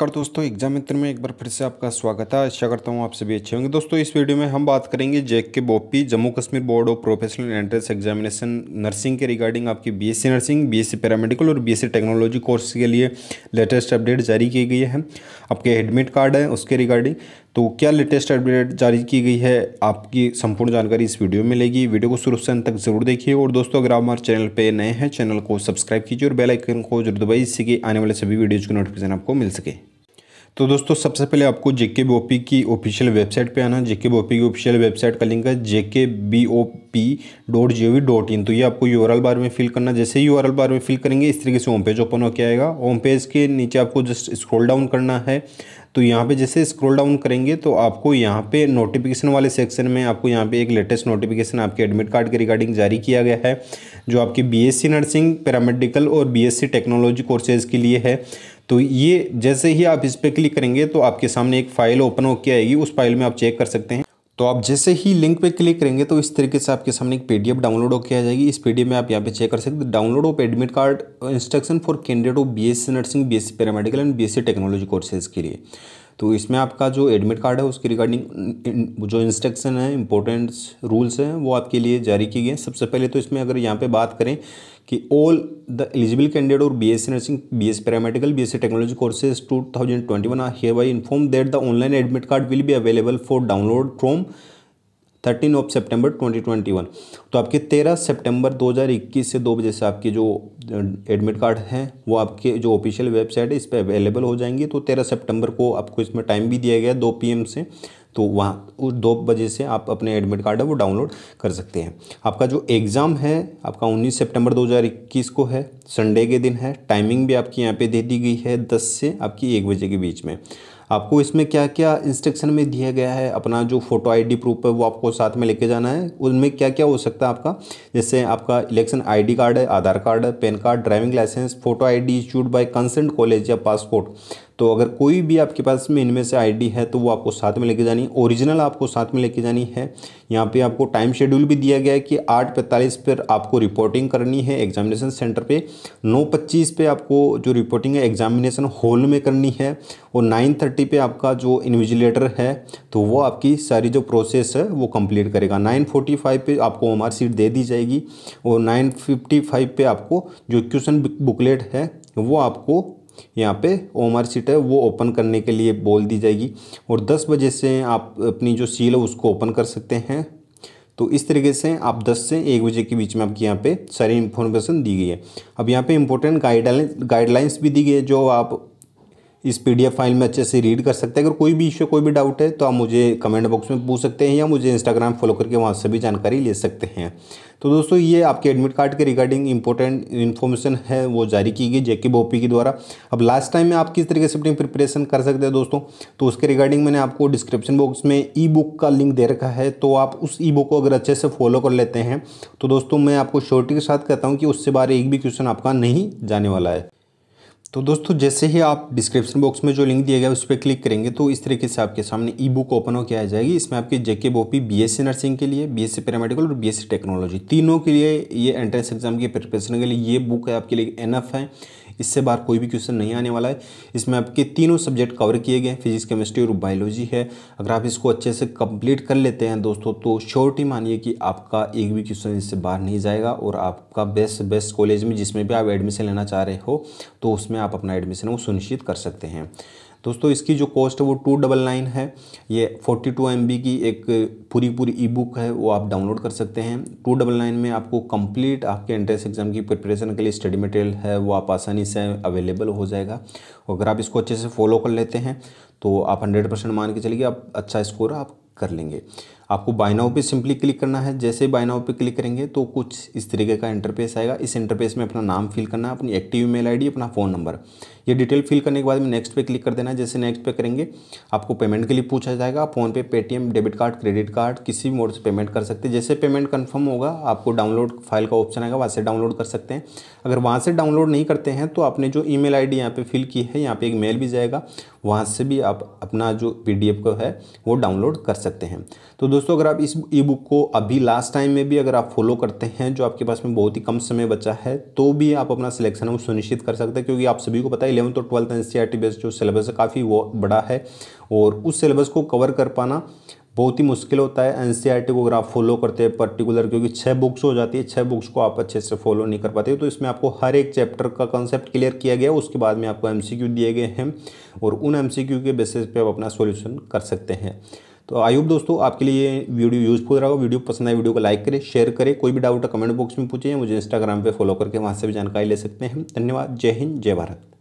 कर दोस्तों एग्जाम मित्र में एक बार फिर से आपका स्वागत है आशा करता हूँ आप सभी अच्छे होंगे दोस्तों इस वीडियो में हम बात करेंगे J K BOPEE Jammu Kashmir board of professional entrance examination nursing के रिगार्डिंग आपकी बीएससी नर्सिंग बीएससी पैरामेडिकल और बीएससी टेक्नोलॉजी कोर्स के लिए लेटेस्ट अपडेट जारी की गई है आपके एडमिट कार्ड है उसके रिगार्डिंग तो क्या लेटेस्ट अपडेट जारी की गई है आपकी संपूर्ण जानकारी इस वीडियो में मिलेगी वीडियो को शुरू से अंत तक जरूर देखिए और दोस्तों अगर आप हमारे चैनल पे नए हैं चैनल को सब्सक्राइब कीजिए और बेल आइकन को जरूर दबाइए जिससे कि आने वाले सभी वीडियोज़ की नोटिफिकेशन आपको मिल सके तो दोस्तों सबसे पहले आपको जेके बी की ऑफिशियल वेबसाइट पे आना जेके बी की ऑफिशियल वेबसाइट का लिंक है JK B O P dot G O V dot in तो ये आपको यू बार में फिल करना जैसे ही यू बार में फिल करेंगे इस तरीके से होम पेज ओपन होकर आएगा होम पेज के नीचे आपको जस्ट स्क्रॉल डाउन करना है तो यहाँ पे जैसे स्क्रॉल डाउन करेंगे तो आपको यहाँ पे नोटिफिकेशन वाले सेक्शन में आपको यहाँ पे एक लेटेस्ट नोटिफिकेशन आपके एडमिट कार्ड के रिगार्डिंग जारी किया गया है जो आपकी बीएससी नर्सिंग पैरामेडिकल और बीएससी टेक्नोलॉजी कोर्सेज के लिए है तो ये जैसे ही आप इस पर क्लिक करेंगे तो आपके सामने एक फ़ाइल ओपन होकर आएगी उस फाइल में आप चेक कर सकते हैं तो आप जैसे ही लिंक पे क्लिक करेंगे तो इस तरीके से आपके सामने एक पीडीएफ डाउनलोड होकर आ जाएगी इस पीडीएफ में आप यहाँ पे चेक कर सकते हैं download of admit card instruction for candidate of BSc nursing BSc paramedical and BSc technology courses के लिए तो इसमें आपका जो एडमिट कार्ड है उसके रिगार्डिंग जो इंस्ट्रक्शन है इंपॉर्टेंट्स रूल्स हैं वो आपके लिए जारी किए गए हैं सबसे पहले तो इसमें अगर यहाँ पे बात करें कि ऑल द एलिजिबल कैंडिडेट और B S C nursing B S paramedical B S C technology courses two thousand twenty one are hereby inform that the online admit card will be available for download from thirteen of twenty one तो आपके दो हज़ार इक्कीस से दो बजे से आपके जो एडमिट कार्ड हैं वो आपके जो ऑफिशियल वेबसाइट है इस पर अवेलेबल हो जाएंगे तो तेरह सेप्टेम्बर को आपको इसमें टाइम भी दिया गया दो पी से तो वहाँ उस दो बजे से आप अपने एडमिट कार्ड है वो डाउनलोड कर सकते हैं आपका जो एग्ज़ाम है आपका 19 सितंबर 2021 को है संडे के दिन है टाइमिंग भी आपकी यहाँ पे दे दी गई है 10 से आपकी एक बजे के बीच में आपको इसमें क्या क्या इंस्ट्रक्शन में दिया गया है अपना जो फोटो आईडी प्रूफ है वो आपको साथ में लेके जाना है उनमें क्या क्या हो सकता है आपका जैसे आपका इलेक्शन आईडी कार्ड है आधार कार्ड है PAN card driving licence photo ID डी इशूड बाई कंसेंट कॉलेज या पासपोर्ट तो अगर कोई भी आपके पास में इनमें से आईडी है तो वो आपको साथ में लेके जानी ओरिजिनल आपको साथ में लेके जानी है यहाँ पे आपको टाइम शेड्यूल भी दिया गया है कि आठ पैंतालीस पर आपको रिपोर्टिंग करनी है एग्जामिनेशन सेंटर पे नौ पच्चीस पर आपको जो रिपोर्टिंग है एग्जामिनेशन हॉल में करनी है और नाइन थर्टी पर आपका जो इन्विजिलेटर है तो वो आपकी सारी जो प्रोसेस है वो कम्प्लीट करेगा नाइन फोर्टी फाइव पर आपको ओ सीट दे दी जाएगी और नाइन फिफ्टी फाइव पर आपको जो क्वेश्चन बुकलेट है वो आपको यहाँ पे ओमर सीट है वो ओपन करने के लिए बोल दी जाएगी और 10 बजे से आप अपनी जो सील है उसको ओपन कर सकते हैं तो इस तरीके से आप 10 से 1 बजे के बीच में आपकी यहाँ पे सारी इन्फॉर्मेशन दी गई है अब यहाँ पे इम्पोर्टेंट गाइडलाइन गाइडलाइंस भी दी गई है जो आप इस पीडीएफ फाइल में अच्छे से रीड कर सकते हैं अगर कोई भी इश्यू कोई भी डाउट है तो आप मुझे कमेंट बॉक्स में पूछ सकते हैं या मुझे इंस्टाग्राम फॉलो करके वहाँ से भी जानकारी ले सकते हैं तो दोस्तों ये आपके एडमिट कार्ड के रिगार्डिंग इंपॉर्टेंट इन्फॉर्मेशन है वो जारी की गई जेके बोपी के द्वारा अब लास्ट टाइम में आप किस तरीके से अपनी प्रिपरेशन कर सकते हैं दोस्तों तो उसके रिगार्डिंग मैंने आपको डिस्क्रिप्शन बॉक्स में ई बुक का लिंक दे रखा है तो आप उस ई बुक को अगर अच्छे से फॉलो कर लेते हैं तो दोस्तों मैं आपको श्योरिटी के साथ कहता हूँ कि उससे बारे एक भी क्वेश्चन आपका नहीं जाने वाला है तो दोस्तों जैसे ही आप डिस्क्रिप्शन बॉक्स में जो लिंक दिया गया उस पर क्लिक करेंगे तो इस तरीके से आपके सामने ई बुक ओपन होकर आ जाएगी इसमें आपके जेके बोपी बीएससी नर्सिंग के लिए बीएससी पैरामेडिकल और बीएससी टेक्नोलॉजी तीनों के लिए ये एंट्रेंस एग्जाम की प्रिपरेशन के लिए ये बुक है आपके लिए एफ है इससे बाहर कोई भी क्वेश्चन नहीं आने वाला है इसमें आपके तीनों सब्जेक्ट कवर किए गए फिजिक्स केमिस्ट्री और बायोलॉजी है अगर आप इसको अच्छे से कंप्लीट कर लेते हैं दोस्तों तो श्योरिटी मानिए कि आपका एक भी क्वेश्चन इससे बाहर नहीं जाएगा और आपका बेस्ट बेस्ट कॉलेज में जिसमें भी आप एडमिशन लेना चाह रहे हो तो उसमें आप अपना एडमिशन वो सुनिश्चित कर सकते हैं दोस्तों इसकी जो कॉस्ट है वो टू डबल नाइन है ये फोर्टी टू एम बी की एक पूरी पूरी ई बुक है वो आप डाउनलोड कर सकते हैं टू डबल नाइन में आपको कंप्लीट आपके एंट्रेंस एग्जाम की प्रिपरेशन के लिए स्टडी मटेरियल है वो आप आसानी से अवेलेबल हो जाएगा अगर आप इसको अच्छे से फॉलो कर लेते हैं तो आप हंड्रेड परसेंट मान के चलिए आप अच्छा स्कोर आप कर लेंगे आपको बायनाओ पे सिंपली क्लिक करना है जैसे बायनाओ पे क्लिक करेंगे तो कुछ इस तरीके का इंटरफेस आएगा इस इंटरफेस में अपना नाम फिल करना है अपनी एक्टिव ईमेल आईडी अपना फ़ोन नंबर ये डिटेल फिल करने के बाद में नेक्स्ट पे क्लिक कर देना है जैसे नेक्स्ट पे करेंगे आपको पेमेंट के लिए पूछा जाएगा PhonePe Paytm debit card credit card किसी भी मोड से पेमेंट कर सकते हैं जैसे पेमेंट कन्फर्म होगा आपको डाउनलोड फाइल का ऑप्शन आएगा वहाँ से डाउनलोड कर सकते हैं अगर वहाँ से डाउनलोड नहीं करते हैं तो आपने जो ई मेल आई डी यहाँ फिल की है यहाँ पर एक मेल भी जाएगा वहाँ से भी आप अपना जो पी डी एफ का है वो डाउनलोड कर सकते हैं तो दोस्तों दोस्तों अगर आप इस ई बुक को अभी लास्ट टाइम में भी अगर आप फॉलो करते हैं जो आपके पास में बहुत ही कम समय बचा है तो भी आप अपना सिलेक्शन वो सुनिश्चित कर सकते हैं क्योंकि आप सभी को पता है इलेवंथ और twelfth N C R T best जो सिलेबस है काफ़ी वो बड़ा है और उस सिलेबस को कवर कर पाना बहुत ही मुश्किल होता है एन सी आर टी को अगर आप फॉलो करते हैं पर्टिकुलर क्योंकि छः बुक्स हो जाती है छः बुक्स को आप अच्छे से फॉलो नहीं कर पाते तो इसमें आपको हर एक चैप्टर का कॉन्सेप्ट क्लियर किया गया उसके बाद में आपको एम दिए गए हैं और उन एम के बेसिस पर आप अपना सोल्यूशन कर सकते हैं तो आयुब दोस्तों आपके लिए वीडियो यूजफुल रहा हो वीडियो पसंद आए वीडियो को लाइक करें शेयर करें कोई भी डाउट कमेंट बॉक्स में पूछे मुझे इंस्टाग्राम पर फॉलो करके वहाँ से भी जानकारी ले सकते हैं धन्यवाद जय हिंद जय भारत